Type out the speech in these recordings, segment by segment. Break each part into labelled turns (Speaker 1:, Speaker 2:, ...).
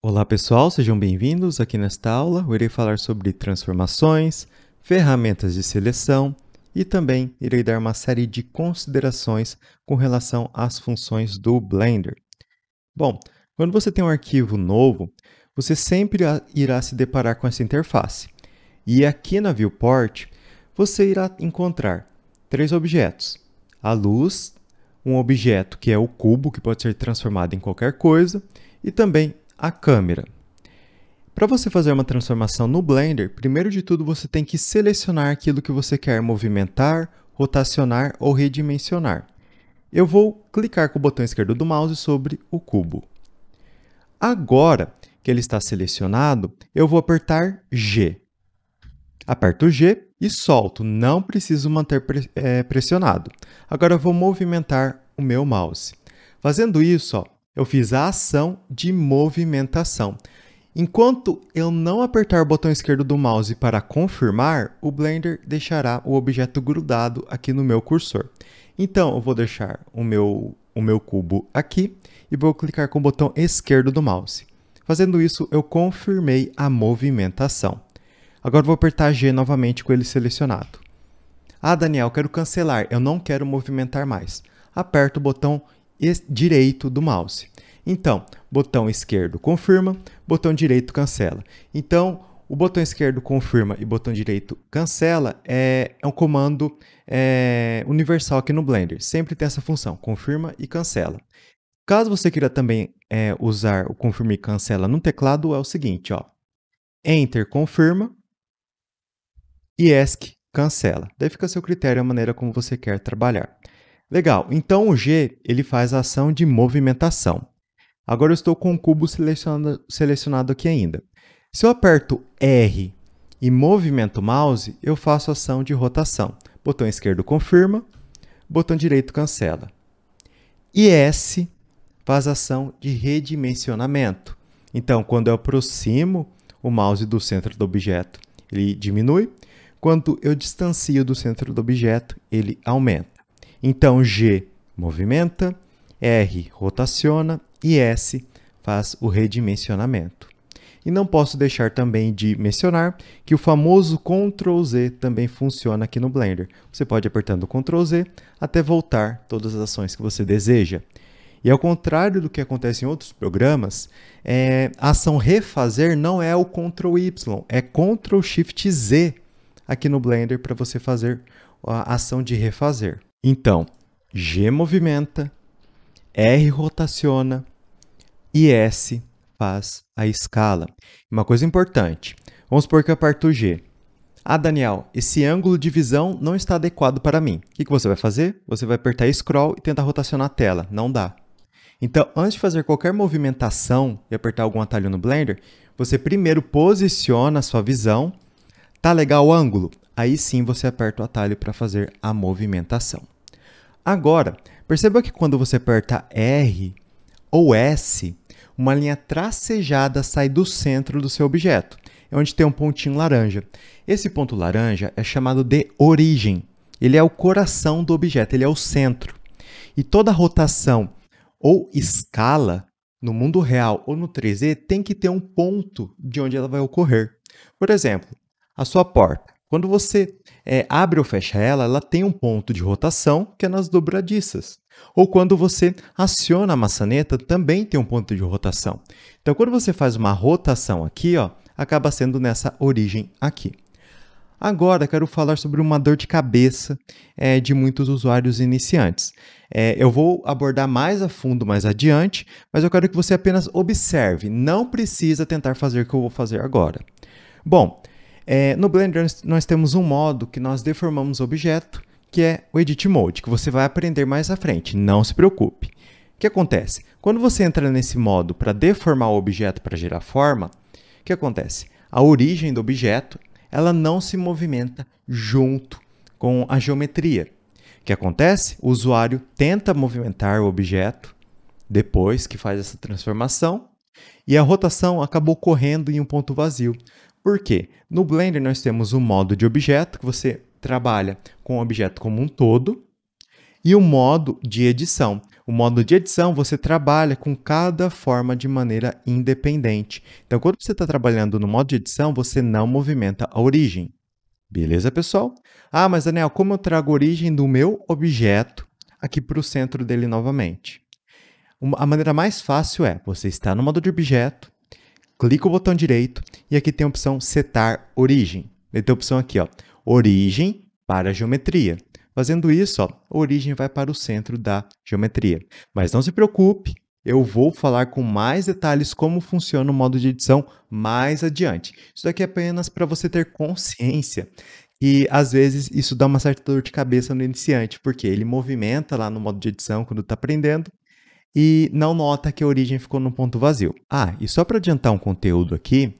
Speaker 1: Olá pessoal, sejam bem-vindos. Aqui nesta aula eu irei falar sobre transformações, ferramentas de seleção e também irei dar uma série de considerações com relação às funções do Blender. Bom, quando você tem um arquivo novo, você sempre irá se deparar com essa interface. E aqui na Viewport, você irá encontrar três objetos. A luz, um objeto que é o cubo, que pode ser transformado em qualquer coisa, e também a câmera. Para você fazer uma transformação no Blender, primeiro de tudo você tem que selecionar aquilo que você quer movimentar, rotacionar ou redimensionar. Eu vou clicar com o botão esquerdo do mouse sobre o cubo. Agora que ele está selecionado, eu vou apertar G. Aperto G e solto, não preciso manter eh, pressionado. Agora eu vou movimentar o meu mouse. Fazendo isso, ó, eu fiz a ação de movimentação. Enquanto eu não apertar o botão esquerdo do mouse para confirmar, o Blender deixará o objeto grudado aqui no meu cursor. Então, eu vou deixar o meu, o meu cubo aqui e vou clicar com o botão esquerdo do mouse. Fazendo isso, eu confirmei a movimentação. Agora vou apertar G novamente com ele selecionado. Ah, Daniel, quero cancelar, eu não quero movimentar mais. Aperto o botão direito do mouse. Então, botão esquerdo confirma, botão direito cancela. Então, o botão esquerdo confirma e botão direito cancela é, é um comando é, universal aqui no Blender. Sempre tem essa função, confirma e cancela. Caso você queira também é, usar o confirma e cancela no teclado, é o seguinte, ó. Enter confirma e ESC cancela. Daí fica a seu critério a maneira como você quer trabalhar. Legal, então o G ele faz a ação de movimentação. Agora eu estou com o cubo selecionado, selecionado aqui ainda. Se eu aperto R e movimento mouse, eu faço ação de rotação. Botão esquerdo confirma, botão direito cancela. E S faz ação de redimensionamento. Então, quando eu aproximo o mouse do centro do objeto, ele diminui. Quando eu distancio do centro do objeto, ele aumenta. Então, G movimenta, R rotaciona e S faz o redimensionamento. E não posso deixar também de mencionar que o famoso Ctrl Z também funciona aqui no Blender. Você pode apertando Ctrl Z até voltar todas as ações que você deseja. E ao contrário do que acontece em outros programas, é, a ação refazer não é o Ctrl Y, é Ctrl Shift Z aqui no Blender para você fazer a ação de refazer. Então, G movimenta, R rotaciona e S faz a escala. Uma coisa importante, vamos supor que eu aperto G. Ah, Daniel, esse ângulo de visão não está adequado para mim. O que, você vai fazer? Você vai apertar scroll e tentar rotacionar a tela. Não dá. Então, antes de fazer qualquer movimentação e apertar algum atalho no Blender, você primeiro posiciona a sua visão. Tá legal o ângulo? Aí sim você aperta o atalho para fazer a movimentação. Agora, perceba que quando você aperta R ou S, uma linha tracejada sai do centro do seu objeto, é onde tem um pontinho laranja. Esse ponto laranja é chamado de origem. Ele é o coração do objeto, ele é o centro. E toda rotação ou escala no mundo real ou no 3D tem que ter um ponto de onde ela vai ocorrer. Por exemplo, a sua porta. Quando você é, abre ou fecha ela, ela tem um ponto de rotação que é nas dobradiças. Ou quando você aciona a maçaneta, também tem um ponto de rotação. Então, quando você faz uma rotação aqui, ó, acaba sendo nessa origem aqui. Agora quero falar sobre uma dor de cabeça é, de muitos usuários iniciantes. É, eu vou abordar mais a fundo mais adiante, mas eu quero que você apenas observe, não precisa tentar fazer o que eu vou fazer agora. Bom, é, no Blender, nós temos um modo que nós deformamos o objeto, que é o Edit Mode, que você vai aprender mais à frente, não se preocupe. O que acontece? Quando você entra nesse modo para deformar o objeto para gerar forma, o que acontece? A origem do objeto ela não se movimenta junto com a geometria. O que acontece? O usuário tenta movimentar o objeto depois que faz essa transformação e a rotação acabou correndo em um ponto vazio. Por quê? No Blender nós temos o modo de objeto, que você trabalha com o objeto como um todo, e o modo de edição. O modo de edição você trabalha com cada forma de maneira independente. Então, quando você está trabalhando no modo de edição, você não movimenta a origem. Beleza, pessoal? Ah, mas Daniel, como eu trago a origem do meu objeto aqui para o centro dele novamente? Uma, a maneira mais fácil é, você está no modo de objeto, clica o botão direito, e aqui tem a opção setar origem. Ele tem a opção aqui, ó, origem para geometria. Fazendo isso, ó, a origem vai para o centro da geometria. Mas não se preocupe, eu vou falar com mais detalhes como funciona o modo de edição mais adiante. Isso daqui é apenas para você ter consciência e às vezes isso dá uma certa dor de cabeça no iniciante, porque ele movimenta lá no modo de edição quando está aprendendo e não nota que a origem ficou no ponto vazio. Ah, e só para adiantar um conteúdo aqui,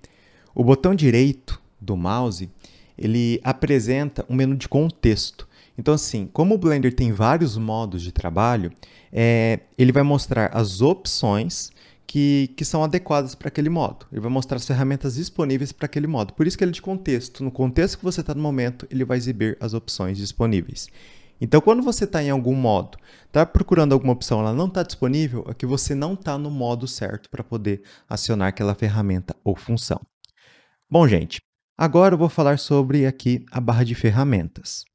Speaker 1: o botão direito do mouse, ele apresenta um menu de contexto. Então, assim, como o Blender tem vários modos de trabalho, é, ele vai mostrar as opções que, que são adequadas para aquele modo. Ele vai mostrar as ferramentas disponíveis para aquele modo. Por isso que ele é de contexto. No contexto que você está no momento, ele vai exibir as opções disponíveis. Então, quando você está em algum modo, está procurando alguma opção, ela não está disponível, é que você não está no modo certo para poder acionar aquela ferramenta ou função. Bom, gente, agora eu vou falar sobre aqui a barra de ferramentas.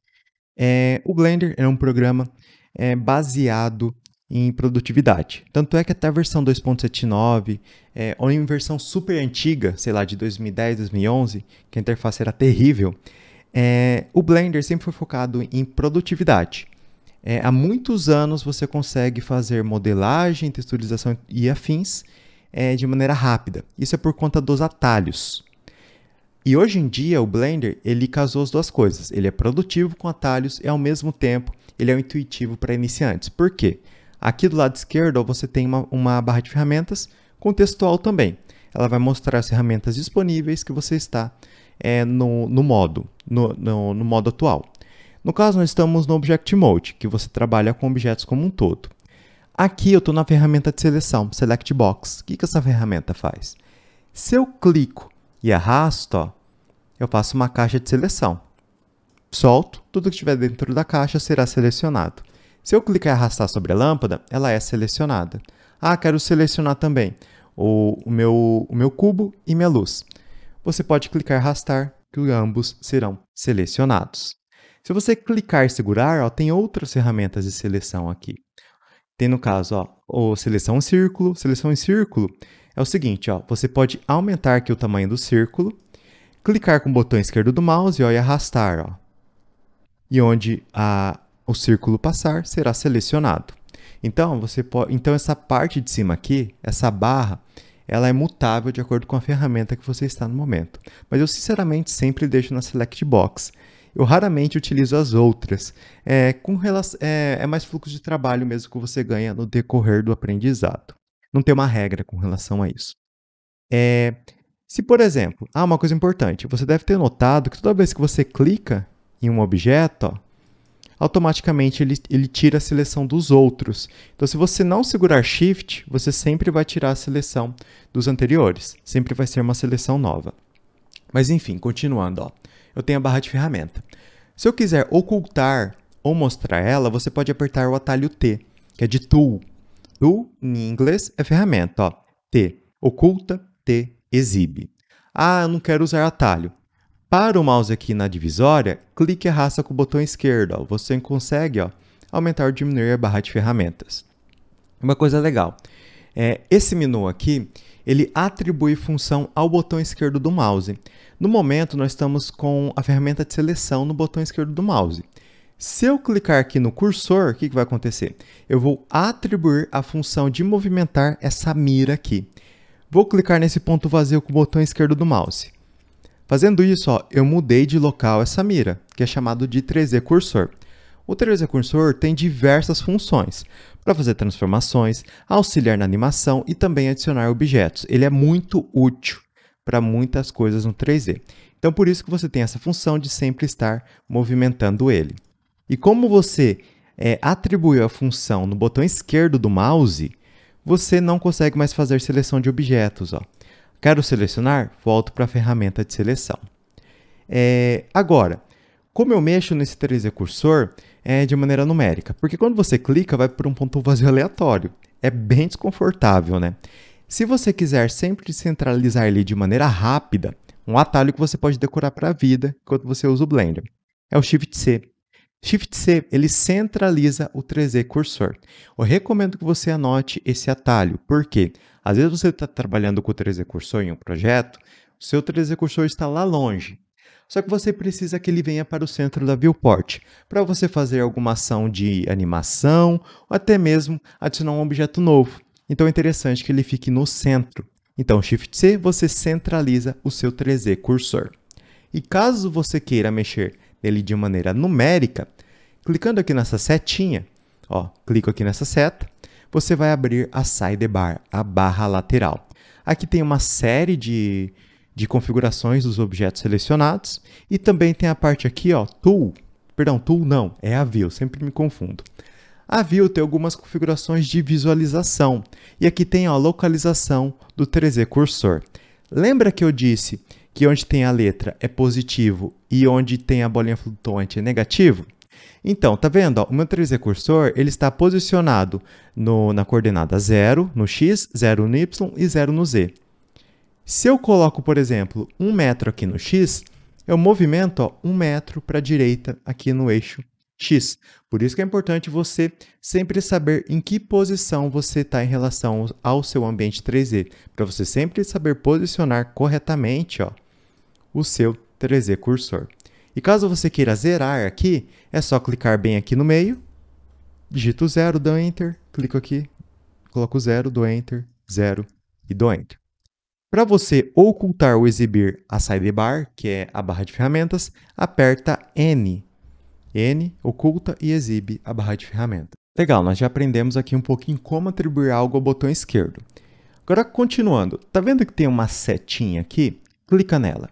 Speaker 1: É, o Blender é um programa é, baseado em produtividade. Tanto é que até a versão 2.79, é, ou em versão super antiga, sei lá, de 2010, 2011, que a interface era terrível, é, o Blender sempre foi focado em produtividade. É, há muitos anos você consegue fazer modelagem, texturização e afins é, de maneira rápida. Isso é por conta dos atalhos. E hoje em dia o Blender ele casou as duas coisas. Ele é produtivo com atalhos e ao mesmo tempo ele é intuitivo para iniciantes. Por quê? Aqui do lado esquerdo você tem uma, uma barra de ferramentas contextual também. Ela vai mostrar as ferramentas disponíveis que você está é, no, no, modo, no, no, no modo atual. No caso, nós estamos no Object Mode, que você trabalha com objetos como um todo. Aqui eu estou na ferramenta de seleção, Select Box. O que, que essa ferramenta faz? Se eu clico e arrasto, ó, eu faço uma caixa de seleção. Solto, tudo que estiver dentro da caixa será selecionado. Se eu clicar e arrastar sobre a lâmpada, ela é selecionada. Ah, quero selecionar também o, o, meu, o meu cubo e minha luz. Você pode clicar e arrastar, que ambos serão selecionados. Se você clicar e segurar, ó, tem outras ferramentas de seleção aqui. Tem no caso, ó, o seleção círculo, seleção em círculo, é o seguinte, ó, você pode aumentar aqui o tamanho do círculo, clicar com o botão esquerdo do mouse ó, e arrastar. Ó. E onde a, o círculo passar, será selecionado. Então, você pode, então, essa parte de cima aqui, essa barra, ela é mutável de acordo com a ferramenta que você está no momento. Mas eu, sinceramente, sempre deixo na Select Box. Eu raramente utilizo as outras. É, com relação, é, é mais fluxo de trabalho mesmo que você ganha no decorrer do aprendizado. Não tem uma regra com relação a isso. É, se, por exemplo, ah, uma coisa importante, você deve ter notado que toda vez que você clica em um objeto, ó, automaticamente ele, ele tira a seleção dos outros. Então, se você não segurar Shift, você sempre vai tirar a seleção dos anteriores. Sempre vai ser uma seleção nova. Mas, enfim, continuando, ó, eu tenho a barra de ferramenta. Se eu quiser ocultar ou mostrar ela, você pode apertar o atalho T, que é de Tool. Do em inglês é ferramenta, ó. T oculta, T exibe. Ah, eu não quero usar atalho. Para o mouse aqui na divisória, clique e arrasta com o botão esquerdo. Ó. Você consegue ó, aumentar ou diminuir a barra de ferramentas. Uma coisa legal, é, esse menu aqui, ele atribui função ao botão esquerdo do mouse. No momento, nós estamos com a ferramenta de seleção no botão esquerdo do mouse. Se eu clicar aqui no cursor, o que, que vai acontecer? Eu vou atribuir a função de movimentar essa mira aqui. Vou clicar nesse ponto vazio com o botão esquerdo do mouse. Fazendo isso, ó, eu mudei de local essa mira, que é chamado de 3D Cursor. O 3D Cursor tem diversas funções, para fazer transformações, auxiliar na animação e também adicionar objetos. Ele é muito útil para muitas coisas no 3D. Então, por isso que você tem essa função de sempre estar movimentando ele. E como você é, atribuiu a função no botão esquerdo do mouse, você não consegue mais fazer seleção de objetos. Ó. Quero selecionar? Volto para a ferramenta de seleção. É, agora, como eu mexo nesse 3D cursor é de maneira numérica? Porque quando você clica, vai para um ponto vazio aleatório. É bem desconfortável, né? Se você quiser sempre centralizar ele de maneira rápida, um atalho que você pode decorar para a vida enquanto você usa o Blender é o Shift C. Shift C, ele centraliza o 3D cursor. Eu recomendo que você anote esse atalho, porque às vezes você está trabalhando com o 3D cursor em um projeto, o seu 3D cursor está lá longe. Só que você precisa que ele venha para o centro da viewport, para você fazer alguma ação de animação, ou até mesmo adicionar um objeto novo. Então é interessante que ele fique no centro. Então, Shift C, você centraliza o seu 3D cursor. E caso você queira mexer nele de maneira numérica, Clicando aqui nessa setinha, ó, clico aqui nessa seta, você vai abrir a sidebar, a barra lateral. Aqui tem uma série de, de configurações dos objetos selecionados e também tem a parte aqui, ó, tool. Perdão, tool não, é a view, sempre me confundo. A view tem algumas configurações de visualização e aqui tem a localização do 3D cursor. Lembra que eu disse que onde tem a letra é positivo e onde tem a bolinha flutuante é negativo? Então, tá vendo? Ó, o meu 3D cursor ele está posicionado no, na coordenada 0 no x, 0 no y e 0 no z. Se eu coloco, por exemplo, um metro aqui no x, eu movimento 1 um metro para a direita aqui no eixo x. Por isso que é importante você sempre saber em que posição você está em relação ao seu ambiente 3D, para você sempre saber posicionar corretamente ó, o seu 3D cursor. E caso você queira zerar aqui, é só clicar bem aqui no meio, digito 0, dou Enter, clico aqui, coloco 0, dou Enter, 0 e dou Enter. Para você ocultar ou exibir a sidebar, que é a barra de ferramentas, aperta N. N oculta e exibe a barra de ferramentas. Legal, nós já aprendemos aqui um pouquinho como atribuir algo ao botão esquerdo. Agora, continuando, tá vendo que tem uma setinha aqui? Clica nela.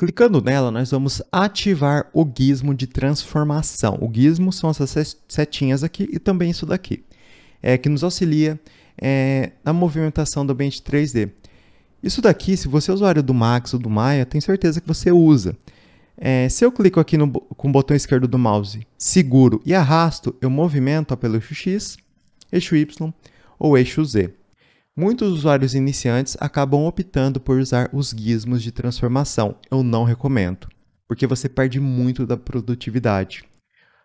Speaker 1: Clicando nela, nós vamos ativar o gizmo de transformação. O gizmo são essas setinhas aqui e também isso daqui, é, que nos auxilia é, na movimentação do ambiente 3D. Isso daqui, se você é usuário do Max ou do Maya, tenho certeza que você usa. É, se eu clico aqui no, com o botão esquerdo do mouse, seguro e arrasto, eu movimento ó, pelo eixo X, eixo Y ou eixo Z. Muitos usuários iniciantes acabam optando por usar os gizmos de transformação. Eu não recomendo, porque você perde muito da produtividade.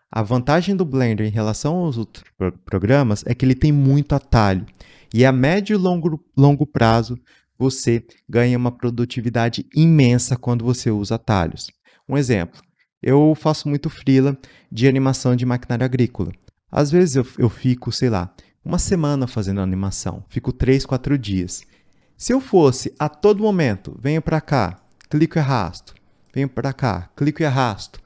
Speaker 1: A vantagem do Blender em relação aos outros programas é que ele tem muito atalho. E a médio e longo, longo prazo, você ganha uma produtividade imensa quando você usa atalhos. Um exemplo, eu faço muito freela de animação de maquinário agrícola. Às vezes eu, eu fico, sei lá, uma semana fazendo animação, fico 3, 4 dias. Se eu fosse a todo momento, venho para cá, clico e arrasto, venho para cá, clico e arrasto,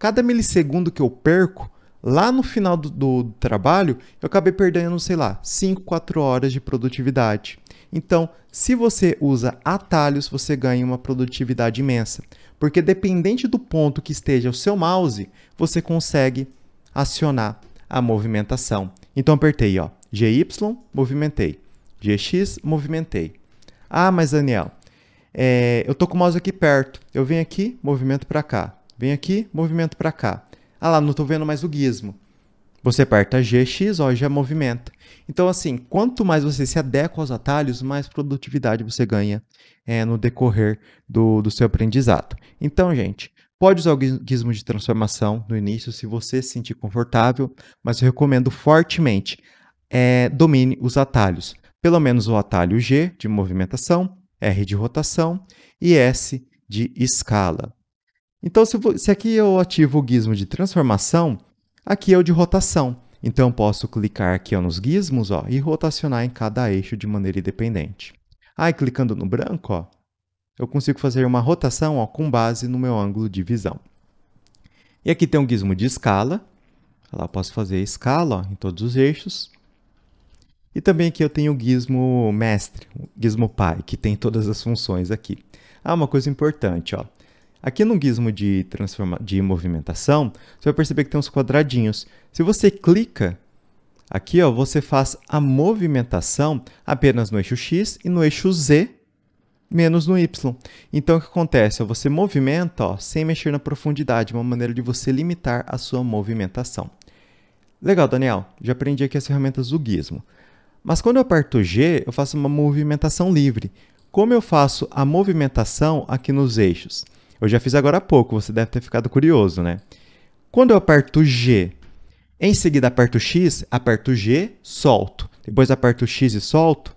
Speaker 1: cada milissegundo que eu perco, lá no final do, do, trabalho, eu acabei perdendo, sei lá, 5, 4 horas de produtividade. Então, se você usa atalhos, você ganha uma produtividade imensa. Porque dependente do ponto que esteja o seu mouse, você consegue acionar a movimentação. Então, apertei, ó, GY, movimentei. GX, movimentei. Ah, mas Daniel, é, eu tô com o mouse aqui perto. Eu venho aqui, movimento para cá. Venho aqui, movimento para cá. Ah lá, não tô vendo mais o gizmo. Você aperta GX, ó, já movimenta. Então, assim, quanto mais você se adequa aos atalhos, mais produtividade você ganha é, no decorrer do, do seu aprendizado. Então, gente, Pode usar o gizmo de transformação no início, se você se sentir confortável, mas eu recomendo fortemente, é, domine os atalhos. Pelo menos o atalho G de movimentação, R de rotação e S de escala. Então, se, se aqui eu ativo o gizmo de transformação, aqui é o de rotação. Então, eu posso clicar aqui ó, nos gizmos ó, e rotacionar em cada eixo de maneira independente. Aí, clicando no branco, ó, eu consigo fazer uma rotação ó, com base no meu ângulo de visão. E aqui tem um gizmo de escala. Lá eu posso fazer escala ó, em todos os eixos. E também aqui eu tenho o gizmo mestre, o gizmo pai, que tem todas as funções aqui. Ah, uma coisa importante, ó. Aqui no gizmo de, transforma... de movimentação, você vai perceber que tem uns quadradinhos. Se você clica aqui, ó, você faz a movimentação apenas no eixo X e no eixo Z, menos no Y. Então o que acontece? Você movimenta ó, sem mexer na profundidade, uma maneira de você limitar a sua movimentação. Legal, Daniel, já aprendi aqui as ferramentas do Gizmo. Mas quando eu aperto G, eu faço uma movimentação livre. Como eu faço a movimentação aqui nos eixos? Eu já fiz agora há pouco, você deve ter ficado curioso, né? Quando eu aperto G, em seguida aperto X, aperto G, solto. Depois aperto X e solto,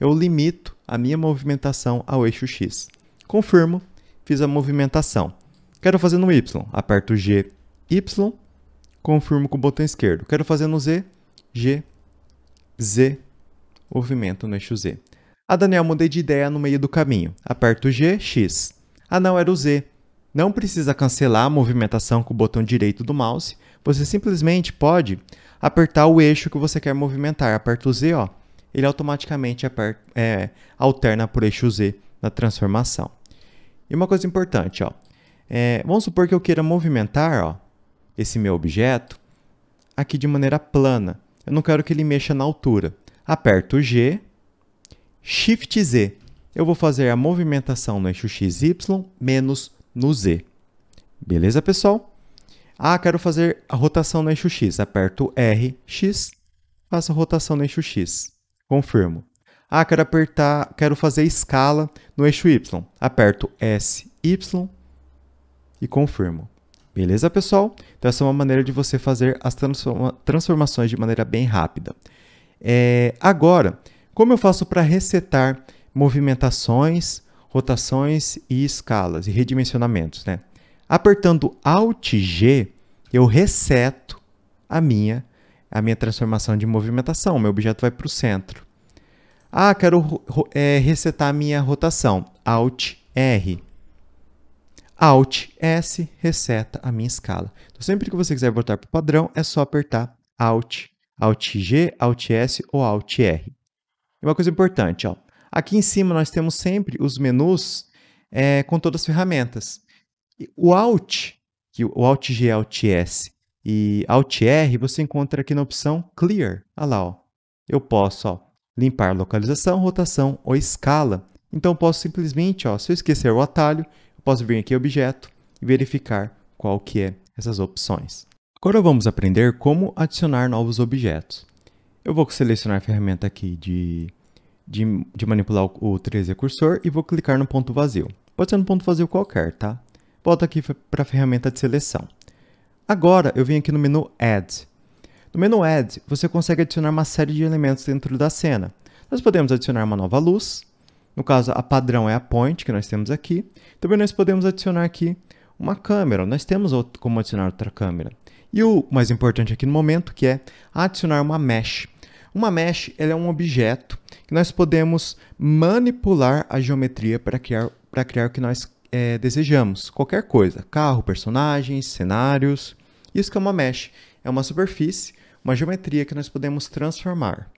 Speaker 1: eu limito a minha movimentação ao eixo X. Confirmo, fiz a movimentação. Quero fazer no Y, aperto G, Y, confirmo com o botão esquerdo. Quero fazer no Z, G, Z, movimento no eixo Z. Ah, Daniel, mudei de ideia no meio do caminho. Aperto G, X. Ah, não, era o Z. Não precisa cancelar a movimentação com o botão direito do mouse. Você simplesmente pode apertar o eixo que você quer movimentar. Aperto Z, ó ele automaticamente aperta, é, alterna por eixo Z na transformação. E uma coisa importante, ó, é, vamos supor que eu queira movimentar ó, esse meu objeto aqui de maneira plana. Eu não quero que ele mexa na altura. Aperto G, Shift Z. Eu vou fazer a movimentação no eixo XY menos no Z. Beleza, pessoal? Ah, quero fazer a rotação no eixo X. Aperto R, X, faço a rotação no eixo X. Confirmo. Ah, quero apertar, quero fazer escala no eixo Y. Aperto S, Y e confirmo. Beleza, pessoal? Então, essa é uma maneira de você fazer as transforma transformações de maneira bem rápida. É, agora, como eu faço para resetar movimentações, rotações e escalas e redimensionamentos? Né? Apertando Alt G, eu reseto a minha a minha transformação de movimentação, meu objeto vai para o centro. Ah, quero é, resetar a minha rotação. Alt R. Alt S reseta a minha escala. Então, sempre que você quiser voltar para o padrão, é só apertar Alt, Alt G, Alt S ou Alt R. E uma coisa importante, ó. aqui em cima nós temos sempre os menus é, com todas as ferramentas. O Alt, que o Alt G, Alt S e Alt R, você encontra aqui na opção Clear. Olha lá, ó. eu posso ó, limpar localização, rotação ou escala. Então, eu posso simplesmente, ó, se eu esquecer o atalho, eu posso vir aqui Objeto e verificar qual que é essas opções. Agora vamos aprender como adicionar novos objetos. Eu vou selecionar a ferramenta aqui de, de, de manipular o, o 3D cursor e vou clicar no ponto vazio. Pode ser no ponto vazio qualquer, tá? Volto aqui para a ferramenta de seleção. Agora eu vim aqui no menu Add. No menu Add, você consegue adicionar uma série de elementos dentro da cena. Nós podemos adicionar uma nova luz, no caso a padrão é a point que nós temos aqui. Também nós podemos adicionar aqui uma câmera, nós temos outro, como adicionar outra câmera. E o mais importante aqui no momento que é adicionar uma mesh. Uma mesh ela é um objeto que nós podemos manipular a geometria para criar, para criar o que nós é, desejamos, qualquer coisa, carro, personagens, cenários. Isso que é uma mesh, é uma superfície, uma geometria que nós podemos transformar.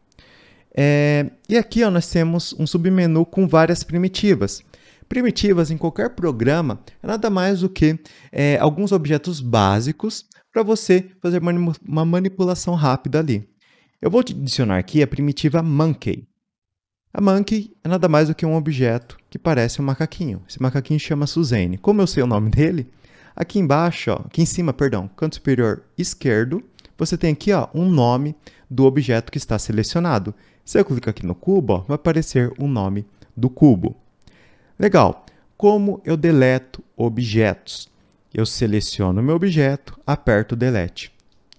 Speaker 1: É, e aqui ó, nós temos um submenu com várias primitivas. Primitivas em qualquer programa é nada mais do que é, alguns objetos básicos para você fazer uma manipulação rápida ali. Eu vou adicionar aqui a primitiva monkey. A monkey é nada mais do que um objeto que parece um macaquinho. Esse macaquinho chama Suzane. Como eu sei o nome dele, aqui embaixo, ó, aqui em cima, perdão, canto superior esquerdo, você tem aqui ó, um nome do objeto que está selecionado. Se eu clicar aqui no cubo, ó, vai aparecer o nome do cubo. Legal. Como eu deleto objetos? Eu seleciono o meu objeto, aperto Delete.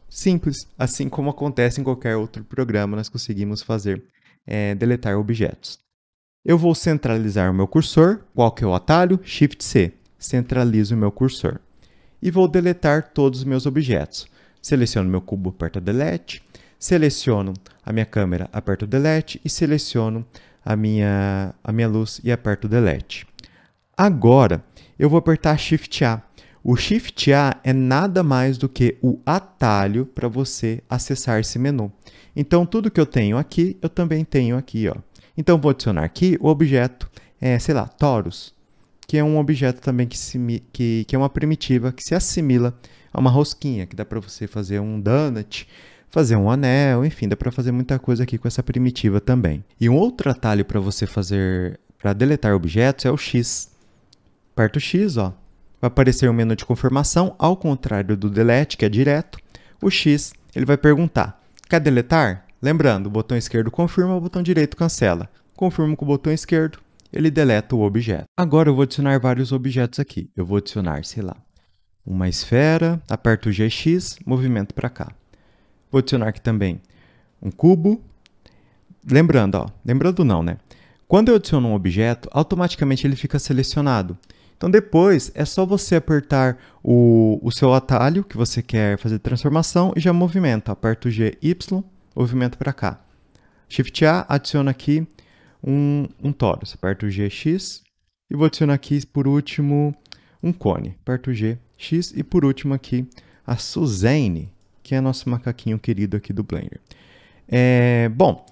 Speaker 1: Simples, assim como acontece em qualquer outro programa, nós conseguimos fazer é, deletar objetos. Eu vou centralizar o meu cursor, qual que é o atalho? Shift C, centralizo o meu cursor. E vou deletar todos os meus objetos. Seleciono meu cubo, aperto Delete, seleciono a minha câmera, aperto Delete e seleciono a minha, a minha luz e aperto Delete. Agora, eu vou apertar Shift A o Shift A é nada mais do que o atalho para você acessar esse menu. Então, tudo que eu tenho aqui, eu também tenho aqui. Ó. Então, vou adicionar aqui o objeto, é, sei lá, torus, que é um objeto também que, se, que, que é uma primitiva que se assimila a uma rosquinha, que dá para você fazer um donut, fazer um anel, enfim, dá para fazer muita coisa aqui com essa primitiva também. E um outro atalho para você fazer, para deletar objetos é o X. Aperto o X, ó, Vai aparecer um menu de confirmação, ao contrário do delete, que é direto. O X, ele vai perguntar, quer deletar? Lembrando, o botão esquerdo confirma, o botão direito cancela. Confirmo com o botão esquerdo, ele deleta o objeto. Agora eu vou adicionar vários objetos aqui. Eu vou adicionar, sei lá, uma esfera, aperto o GX, movimento para cá. Vou adicionar aqui também um cubo. Lembrando, ó, lembrando não, né? Quando eu adiciono um objeto, automaticamente ele fica selecionado. Então depois é só você apertar o, o seu atalho que você quer fazer transformação e já movimenta. Aperta o G, Y, movimento para cá. Shift A, adiciona aqui um, um torus. Aperta o G, X e vou adicionar aqui por último um cone. Aperta o G, X e por último aqui a Suzane, que é nosso macaquinho querido aqui do Blender. É, bom,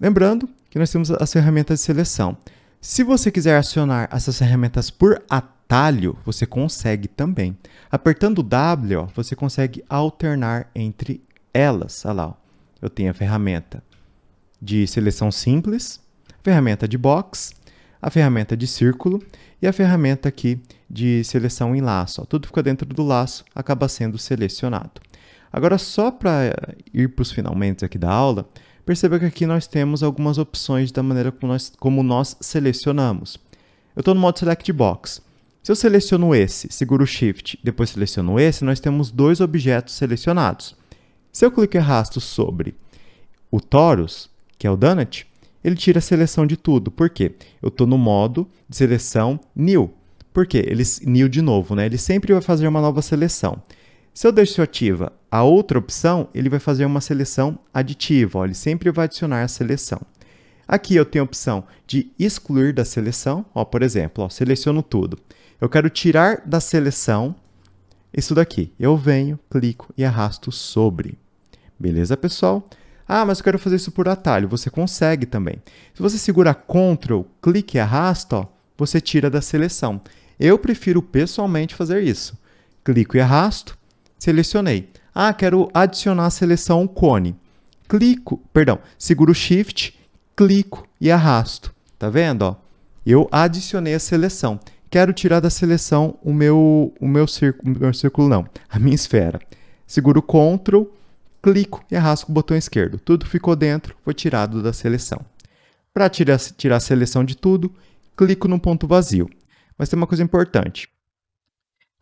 Speaker 1: lembrando que nós temos as ferramentas de seleção. Se você quiser acionar essas ferramentas por atalho, você consegue também. Apertando W, você consegue alternar entre elas. Olha lá, eu tenho a ferramenta de seleção simples, ferramenta de box, a ferramenta de círculo e a ferramenta aqui de seleção em laço. Tudo fica dentro do laço, acaba sendo selecionado. Agora, só para ir para os finalmente aqui da aula, perceba que aqui nós temos algumas opções da maneira como nós, como nós selecionamos. Eu estou no modo Select Box. Se eu seleciono esse, seguro Shift, depois seleciono esse, nós temos dois objetos selecionados. Se eu clico e arrasto sobre o Torus, que é o Donut, ele tira a seleção de tudo. Por quê? Eu estou no modo de seleção New. Por quê? Ele, new de novo, né? Ele sempre vai fazer uma nova seleção. Se eu deixo ativa a outra opção, ele vai fazer uma seleção aditiva, ó, ele sempre vai adicionar a seleção. Aqui eu tenho a opção de excluir da seleção, ó, por exemplo, ó, seleciono tudo. Eu quero tirar da seleção isso daqui. Eu venho, clico e arrasto sobre. Beleza, pessoal? Ah, mas eu quero fazer isso por atalho. Você consegue também. Se você segura Ctrl, clique e arrasta, ó, você tira da seleção. Eu prefiro pessoalmente fazer isso. Clico e arrasto, selecionei. Ah, quero adicionar a seleção cone. Clico, perdão, seguro Shift, clico e arrasto. Tá vendo? Ó? Eu adicionei a seleção. Quero tirar da seleção o meu, o meu, círculo, meu círculo, não, a minha esfera. Seguro Ctrl, clico e arrasto o botão esquerdo. Tudo ficou dentro, foi tirado da seleção. Para tirar, tirar a seleção de tudo, clico no ponto vazio. Mas tem uma coisa importante.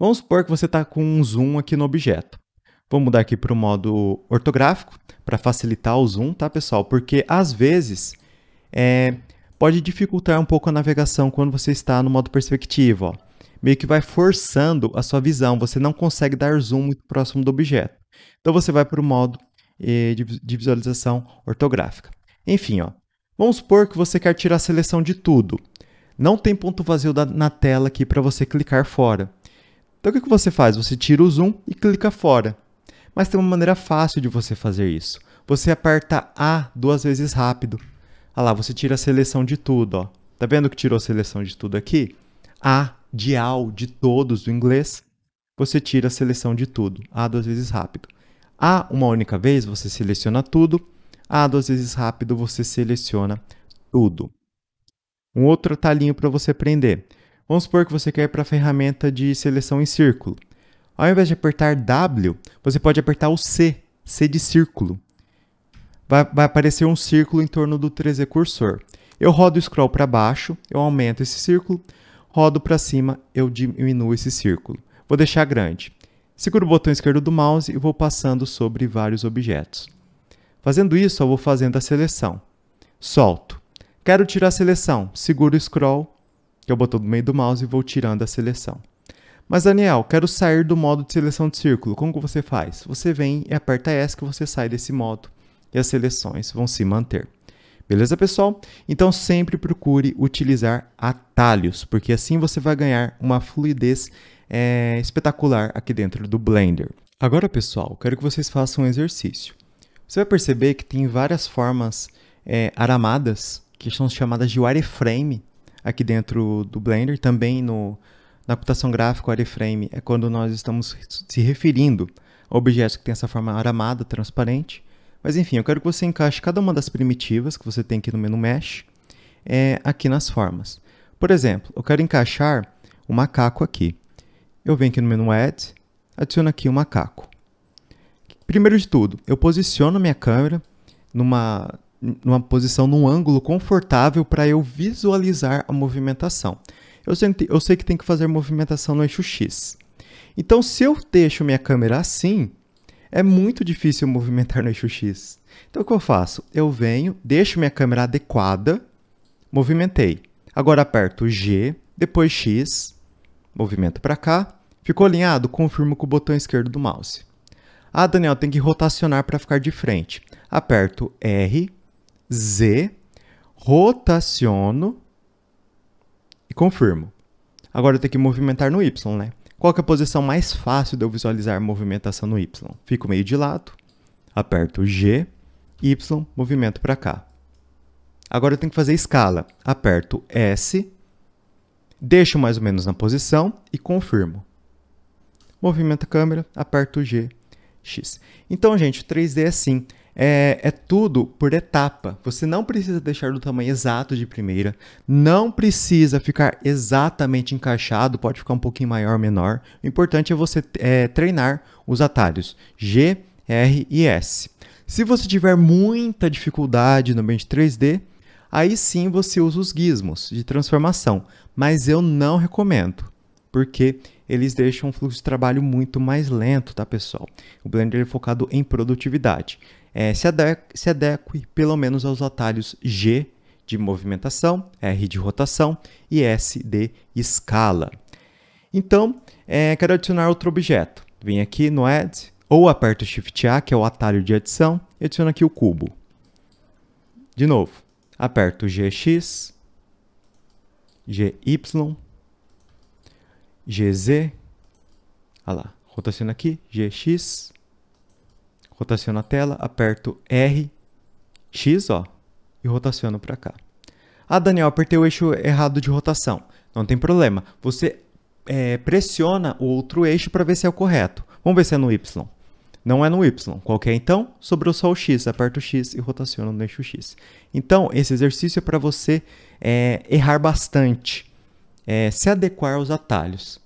Speaker 1: Vamos supor que você está com um zoom aqui no objeto. Vou mudar aqui para o modo ortográfico para facilitar o zoom, tá, pessoal? Porque às vezes é, pode dificultar um pouco a navegação quando você está no modo perspectiva. Meio que vai forçando a sua visão, você não consegue dar zoom muito próximo do objeto. Então você vai para o modo eh, de visualização ortográfica. Enfim, ó, vamos supor que você quer tirar a seleção de tudo. Não tem ponto vazio da, na tela aqui para você clicar fora. Então o que, que você faz? Você tira o zoom e clica fora. Mas tem uma maneira fácil de você fazer isso. Você aperta A duas vezes rápido. Olha lá, você tira a seleção de tudo, ó. Tá vendo que tirou a seleção de tudo aqui? A de ao, de todos do inglês, você tira a seleção de tudo. A duas vezes rápido. A uma única vez, você seleciona tudo. A duas vezes rápido, você seleciona tudo. Um outro atalhinho para você aprender. Vamos supor que você quer ir para a ferramenta de seleção em círculo. Ao invés de apertar W, você pode apertar o C, C de círculo. Vai, vai aparecer um círculo em torno do 3D cursor. Eu rodo o scroll para baixo, eu aumento esse círculo, rodo para cima, eu diminuo esse círculo. Vou deixar grande. Seguro o botão esquerdo do mouse e vou passando sobre vários objetos. Fazendo isso, eu vou fazendo a seleção. Solto. Quero tirar a seleção. Seguro o scroll, que é o botão do meio do mouse, e vou tirando a seleção. Mas Daniel, quero sair do modo de seleção de círculo. Como que você faz? Você vem e aperta S que você sai desse modo e as seleções vão se manter. Beleza, pessoal? Então sempre procure utilizar atalhos, porque assim você vai ganhar uma fluidez é, espetacular aqui dentro do Blender. Agora, pessoal, quero que vocês façam um exercício. Você vai perceber que tem várias formas é, aramadas, que são chamadas de wireframe aqui dentro do Blender, também no, na computação gráfica, o wireframe é quando nós estamos se referindo a objetos que têm essa forma aramada, transparente. Mas enfim, eu quero que você encaixe cada uma das primitivas que você tem aqui no menu Mesh é, aqui nas formas. Por exemplo, eu quero encaixar o um macaco aqui. Eu venho aqui no menu Add, adiciono aqui o um macaco. Primeiro de tudo, eu posiciono minha câmera numa, numa posição, num ângulo confortável para eu visualizar a movimentação eu sei, eu sei que tem que fazer movimentação no eixo X. Então, se eu deixo minha câmera assim, é muito difícil movimentar no eixo X. Então, o que eu faço? Eu venho, deixo minha câmera adequada, movimentei. Agora aperto G, depois X, movimento para cá. Ficou alinhado? Confirmo com o botão esquerdo do mouse. Ah, Daniel, tem que rotacionar para ficar de frente. Aperto R, Z, rotaciono e confirmo. Agora eu tenho que movimentar no Y, né? Qual é a posição mais fácil de eu visualizar movimentação no Y? Fico meio de lado, aperto G, Y, movimento para cá. Agora eu tenho que fazer escala. Aperto S, deixo mais ou menos na posição e confirmo. Movimento a câmera, aperto G, X. Então, gente, o 3D é assim é, é tudo por etapa. Você não precisa deixar do tamanho exato de primeira, não precisa ficar exatamente encaixado, pode ficar um pouquinho maior, menor. O importante é você é, treinar os atalhos G, R e S. Se você tiver muita dificuldade no ambiente 3D, aí sim você usa os gizmos de transformação, mas eu não recomendo, porque eles deixam um fluxo de trabalho muito mais lento, tá pessoal? O Blender é focado em produtividade é, se, ade se adeque pelo menos aos atalhos G de movimentação, R de rotação e S de escala. Então, é, quero adicionar outro objeto. Vim aqui no Add, ou aperto Shift A, que é o atalho de adição, e adiciono aqui o cubo. De novo, aperto GX, GY, GZ, olha lá, rotaciono aqui, GX, rotaciono a tela, aperto R, X, ó, e rotaciono para cá. Ah, Daniel, apertei o eixo errado de rotação. Não tem problema. Você é, pressiona o outro eixo para ver se é o correto. Vamos ver se é no Y. Não é no Y. Qual é, então? Sobrou só o X. Aperto o X e rotaciono no eixo X. Então, esse exercício é para você é, errar bastante, é, se adequar aos atalhos.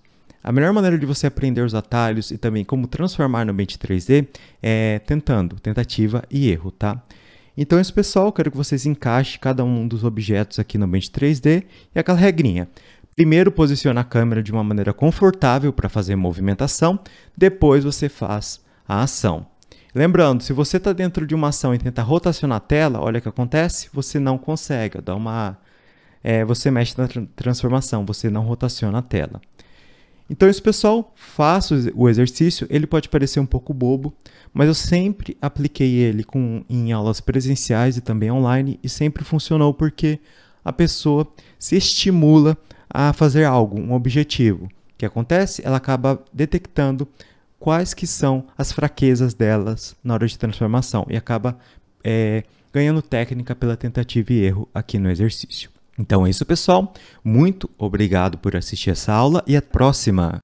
Speaker 1: A melhor maneira de você aprender os atalhos e também como transformar no ambiente 3D é tentando, tentativa e erro, tá? Então é isso, pessoal. Quero que vocês encaixem cada um dos objetos aqui no ambiente 3D e aquela regrinha. Primeiro, posiciona a câmera de uma maneira confortável para fazer movimentação, depois você faz a ação. Lembrando, se você está dentro de uma ação e tentar rotacionar a tela, olha o que acontece, você não consegue, dá uma, é, você mexe na transformação, você não rotaciona a tela. Então, esse pessoal faça o exercício, ele pode parecer um pouco bobo, mas eu sempre apliquei ele com, em aulas presenciais e também online e sempre funcionou porque a pessoa se estimula a fazer algo, um objetivo. O que acontece? Ela acaba detectando quais que são as fraquezas delas na hora de transformação e acaba é, ganhando técnica pela tentativa e erro aqui no exercício. Então é isso, pessoal. Muito obrigado por assistir essa aula e até a próxima!